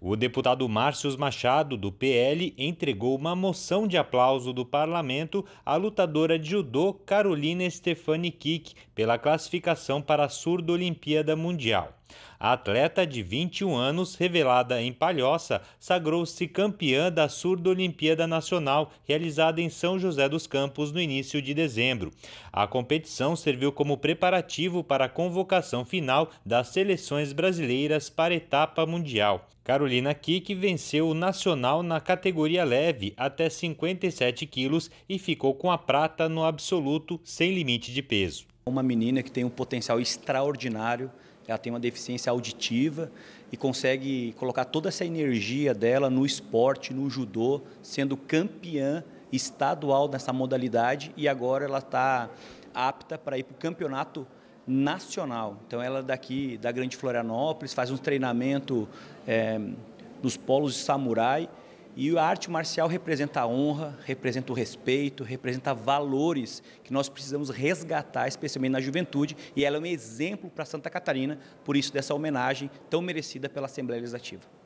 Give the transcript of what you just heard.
O deputado Márcios Machado, do PL, entregou uma moção de aplauso do parlamento à lutadora de judô Carolina Stefani Kik pela classificação para a surdo-olimpíada mundial. A atleta de 21 anos, revelada em Palhoça, sagrou-se campeã da Surdo Olimpíada Nacional, realizada em São José dos Campos no início de dezembro. A competição serviu como preparativo para a convocação final das seleções brasileiras para a etapa mundial. Carolina Kik venceu o nacional na categoria leve até 57 quilos e ficou com a prata no absoluto sem limite de peso. Uma menina que tem um potencial extraordinário ela tem uma deficiência auditiva e consegue colocar toda essa energia dela no esporte, no judô, sendo campeã estadual nessa modalidade e agora ela está apta para ir para o campeonato nacional. Então ela é daqui da Grande Florianópolis faz um treinamento é, polos de samurai e a arte marcial representa a honra, representa o respeito, representa valores que nós precisamos resgatar, especialmente na juventude, e ela é um exemplo para Santa Catarina, por isso dessa homenagem tão merecida pela Assembleia Legislativa.